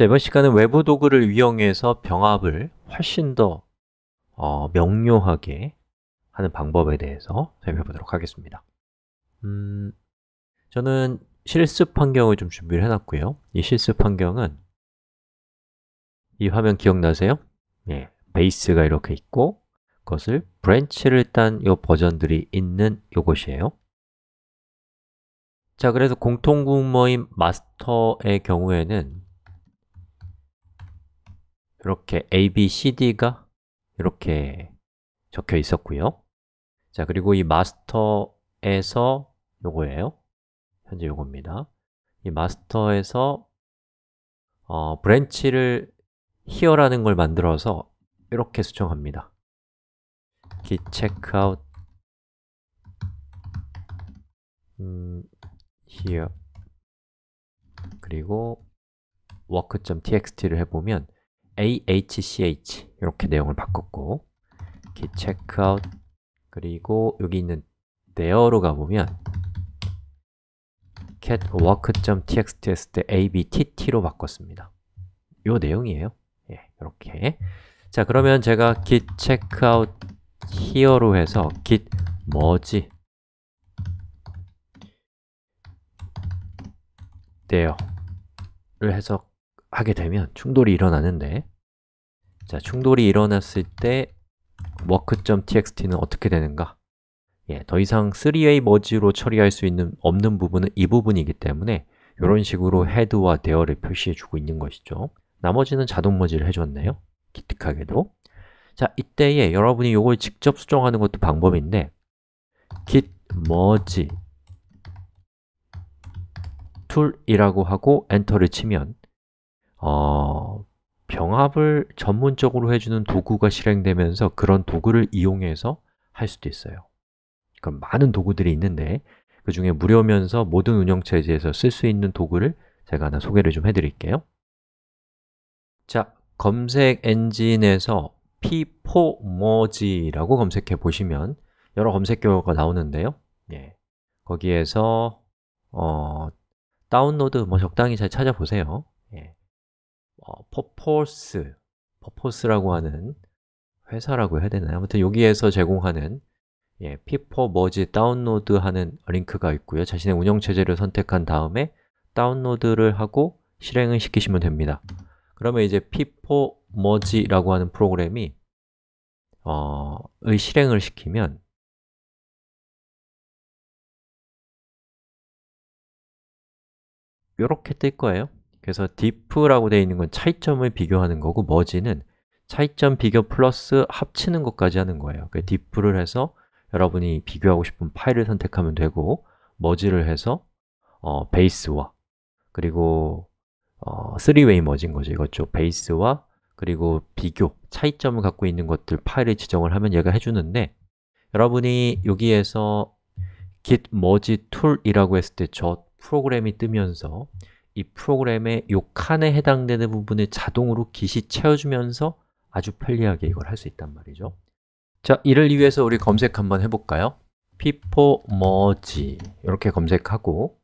자, 이번 시간은 외부 도구를 이용해서 병합을 훨씬 더 어, 명료하게 하는 방법에 대해서 살펴보도록 하겠습니다. 음, 저는 실습 환경을 좀 준비를 해놨고요. 이 실습 환경은 이 화면 기억나세요? 예, 베이스가 이렇게 있고 그것을 브랜치를 딴 이 버전들이 있는 이곳이에요 자, 그래서 공통분모인 마스터의 경우에는 이렇게 A, B, C, D가 이렇게 적혀 있었고요 자, 그리고 이 마스터에서 요거예요 현재 요겁니다 이 마스터에서 어, 브랜치를 here라는 걸 만들어서 이렇게 수정합니다 git checkout 음, here 그리고 work.txt를 해보면 ahch 이렇게 내용을 바꿨고 git checkout 그리고 여기 있는 there로 가보면 cat work.txt 했을 때 abtt로 바꿨습니다 요 내용이에요 예, 이렇게 자 그러면 제가 git checkout here로 해서 git merge there를 해석 하게 되면 충돌이 일어나는데 자, 충돌이 일어났을 때 work.txt는 어떻게 되는가? 예, 더 이상 3way 머지로 처리할 수 있는 없는 부분은 이 부분이기 때문에 이런 식으로 헤드와 대어를 표시해주고 있는 것이죠 나머지는 자동 머지를 해줬네요 기특하게도 자, 이때에 여러분이 이걸 직접 수정하는 것도 방법인데 git merge tool이라고 하고 엔터를 치면 어, 병합을 전문적으로 해주는 도구가 실행되면서 그런 도구를 이용해서 할 수도 있어요 그럼 많은 도구들이 있는데 그 중에 무료면서 모든 운영체제에서 쓸 수 있는 도구를 제가 하나 소개를 좀 해드릴게요 자, 검색 엔진에서 피포머지라고 검색해 보시면 여러 검색 결과가 나오는데요 예. 거기에서 어, 다운로드 뭐 적당히 잘 찾아보세요 어, 퍼포스 퍼포스라고 하는 회사라고 해야 되나요? 아무튼 여기에서 제공하는 예, 피퍼 머지 다운로드하는 링크가 있고요 자신의 운영체제를 선택한 다음에 다운로드를 하고 실행을 시키시면 됩니다 그러면 이제 피퍼 머지라고 하는 프로그램이 어, 의 실행을 시키면 이렇게 뜰 거예요 그래서 diff라고 되어 있는 건 차이점을 비교하는 거고 머지는 차이점 비교 플러스 합치는 것까지 하는 거예요 그 diff를 해서 여러분이 비교하고 싶은 파일을 선택하면 되고 머지를 해서 어, 베이스와 그리고 어, 3way 머진 거죠 이것죠 베이스와 그리고 비교, 차이점을 갖고 있는 것들 파일을 지정을 하면 얘가 해주는데 여러분이 여기에서 git merge tool이라고 했을 때 저 프로그램이 뜨면서 이 프로그램의 요 칸에 해당되는 부분을 자동으로 기시 채워주면서 아주 편리하게 이걸 할 수 있단 말이죠 자, 이를 위해서 우리 검색 한번 해볼까요? 피포 머지 이렇게 검색하고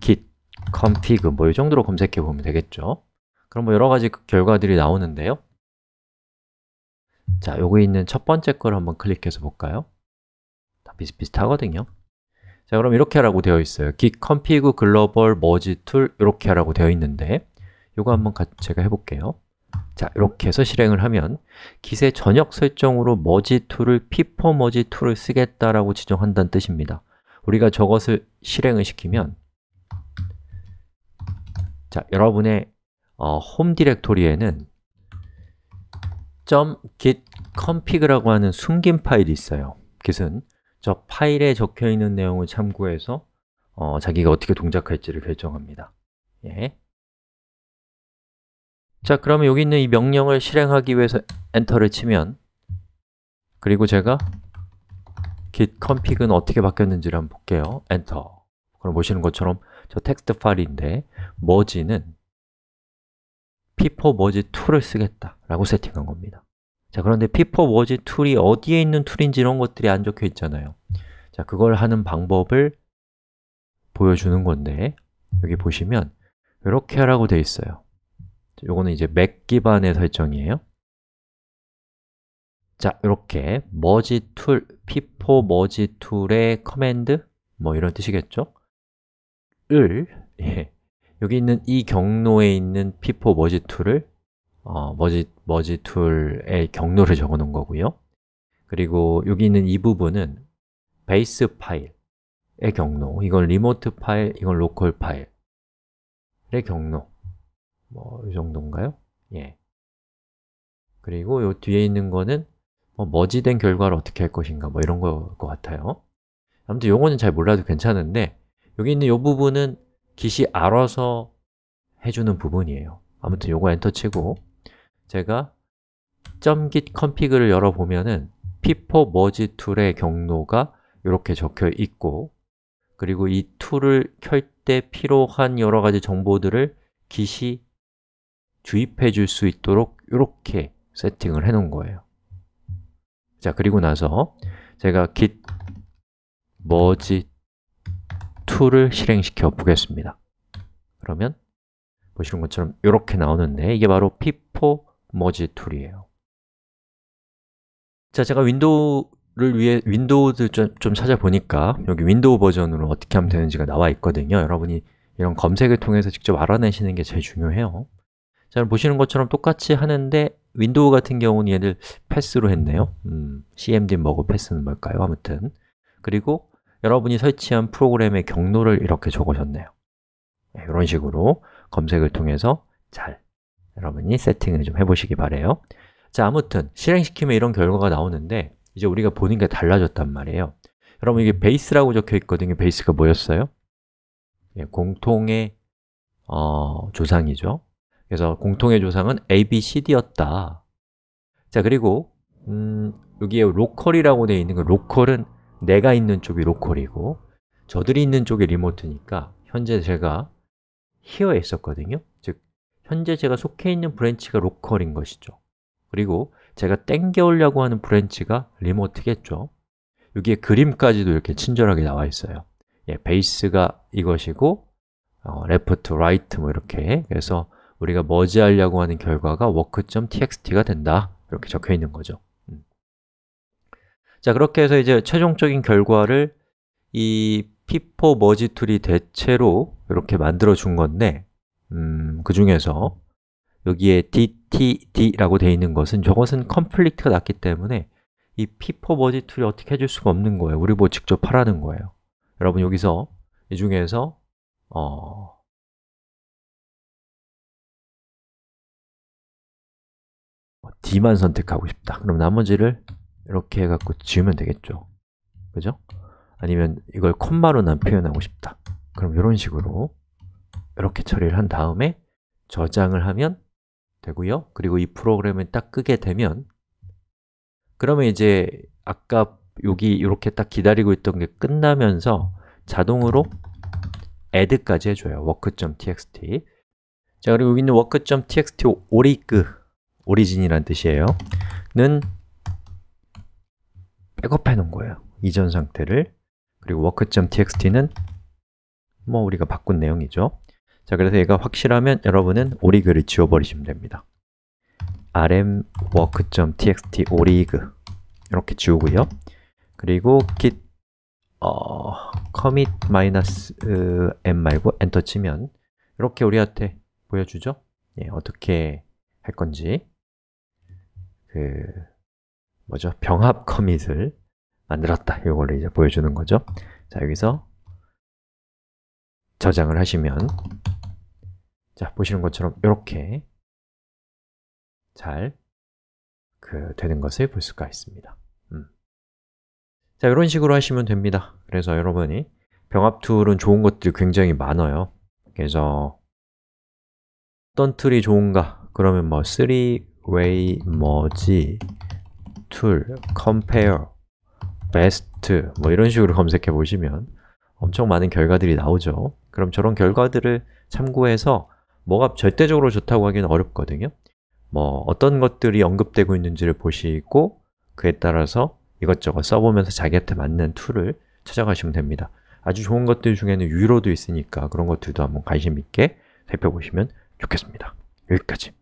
git config 뭐 이 정도로 검색해 보면 되겠죠 그럼 뭐 여러 가지 결과들이 나오는데요 자, 여기 있는 첫 번째 걸 한번 클릭해서 볼까요? 다 비슷비슷하거든요 자, 그럼 이렇게 하라고 되어 있어요. git config global merge tool 이렇게 하라고 되어 있는데 이거 한번 제가 해볼게요. 자, 이렇게 해서 실행을 하면 git의 전역 설정으로 merge tool을 피퍼 merge tool을 쓰겠다라고 지정한다는 뜻입니다. 우리가 저것을 실행을 시키면 자, 여러분의 어, 홈 디렉토리에는 .git config라고 하는 숨긴 파일이 있어요. git은 저 파일에 적혀 있는 내용을 참고해서 어, 자기가 어떻게 동작할지를 결정합니다 예. 자, 그러면 여기 있는 이 명령을 실행하기 위해서 엔터를 치면 그리고 제가 git config은 어떻게 바뀌었는지를 한번 볼게요 엔터 그럼 보시는 것처럼 저 텍스트 파일인데 머지는 p4 머지 2를 쓰겠다라고 세팅한 겁니다 자, 그런데 피 e o p 툴이 어디에 있는 툴인지 이런 것들이 안 적혀 있잖아요 자, 그걸 하는 방법을 보여주는 건데 여기 보시면 이렇게 하라고 되어 있어요 요거는 이제 맥 기반의 설정이에요 자, 이렇게 머지 툴, 피포 머지 툴의 커맨드 뭐 이런 뜻이겠죠? 을 예. 여기 있는 이 경로에 있는 피포 머지 툴을 어, 머지, 머지 툴의 경로를 적어 놓은 거고요 그리고 여기 있는 이 부분은 베이스 파일의 경로 이건 리모트 파일, 이건 로컬 파일의 경로 뭐 이 정도인가요? 예. 그리고 이 뒤에 있는 거는 뭐 머지된 결과를 어떻게 할 것인가 뭐 이런 거것 같아요 아무튼 이거는잘 몰라도 괜찮은데 여기 있는 이 부분은 기시 알아서 해주는 부분이에요 아무튼 이거 엔터 치고 제가 .git config를 열어보면은 피포 머지 툴의 경로가 이렇게 적혀 있고 그리고 이 툴을 켤 때 필요한 여러 가지 정보들을 g i 이 주입해 줄 수 있도록 이렇게 세팅을 해 놓은 거예요 자, 그리고 나서 제가 git merge 툴을 실행시켜 보겠습니다 그러면 보시는 것처럼 이렇게 나오는데 이게 바로 피포 머지 툴이에요 자, 제가 윈도우를 위해 윈도우를 좀, 좀 찾아보니까 여기 윈도우 버전으로 어떻게 하면 되는지가 나와 있거든요 여러분이 이런 검색을 통해서 직접 알아내시는 게 제일 중요해요 자, 보시는 것처럼 똑같이 하는데 윈도우 같은 경우는 얘를 패스로 했네요 음, cmd 뭐고 패스는 뭘까요? 아무튼 그리고 여러분이 설치한 프로그램의 경로를 이렇게 적으셨네요 네, 이런 식으로 검색을 통해서 잘 여러분이 세팅을 좀 해보시기 바래요 자, 아무튼 실행시키면 이런 결과가 나오는데 이제 우리가 보는 게 달라졌단 말이에요 여러분 이게 베이스라고 적혀 있거든요 베이스가 뭐였어요? 예, 공통의 어, 조상이죠 그래서 공통의 조상은 A, B, C, D였다 자, 그리고 음, 여기에 로컬이라고 되어 있는 거 로컬은 내가 있는 쪽이 로컬이고 저들이 있는 쪽이 리모트니까 현재 제가 h 어 r 에 있었거든요 현재 제가 속해 있는 브랜치가 로컬인 것이죠 그리고 제가 땡겨오려고 하는 브랜치가 리모트겠죠 여기에 그림까지도 이렇게 친절하게 나와 있어요 예, 베이스가 이것이고 어, left, right 뭐 이렇게 그래서 우리가 머지하려고 하는 결과가 work.txt가 된다 이렇게 적혀 있는 거죠 음. 자 그렇게 해서 이제 최종적인 결과를 이 피포 머지 툴이 대체로 이렇게 만들어 준 건데 음, 그 중에서 여기에 d t d 라고 되어 있는 것은 저것은 컴플릭트가 났기 때문에 이 피퍼버지 툴이 어떻게 해줄 수가 없는 거예요 우리 뭐 직접 하라는 거예요 여러분 여기서 이 중에서 어, 뭐 D만 선택하고 싶다 그럼 나머지를 이렇게 해갖고 지우면 되겠죠 그죠? 아니면 이걸 콤마로 난 표현하고 싶다 그럼 이런 식으로 이렇게 처리를 한 다음에 저장을 하면 되고요 그리고 이 프로그램을 딱 끄게 되면 그러면 이제 아까 여기 이렇게 딱 기다리고 있던 게 끝나면서 자동으로 add까지 해줘요 work.txt 자, 그리고 여기 있는 work.txt 오리그 오리진이란 뜻이에요 는 백업해 놓은 거예요 이전 상태를 그리고 work.txt는 뭐 우리가 바꾼 내용이죠 자, 그래서 얘가 확실하면 여러분은 오리그를 지워버리시면 됩니다 rmwork.txt 오리그 이렇게 지우고요 그리고 git 어, commit m 말고 엔터 치면 이렇게 우리한테 보여주죠? 예, 어떻게 할 건지 그 뭐죠? 병합 커밋을 만들었다 이걸 이제 보여주는 거죠 자 여기서 저장을 하시면 자, 보시는 것처럼 이렇게 잘 그 되는 것을 볼 수가 있습니다 음. 자, 이런 식으로 하시면 됩니다 그래서 여러분이 병합 툴은 좋은 것들이 굉장히 많아요 그래서 어떤 툴이 좋은가? 그러면 뭐 3-way merge tool, compare, best 뭐 이런 식으로 검색해 보시면 엄청 많은 결과들이 나오죠 그럼 저런 결과들을 참고해서 뭐가 절대적으로 좋다고 하기는 어렵거든요 뭐 어떤 것들이 언급되고 있는지를 보시고 그에 따라서 이것저것 써보면서 자기한테 맞는 툴을 찾아가시면 됩니다 아주 좋은 것들 중에는 유로도 있으니까 그런 것들도 한번 관심 있게 살펴보시면 좋겠습니다 여기까지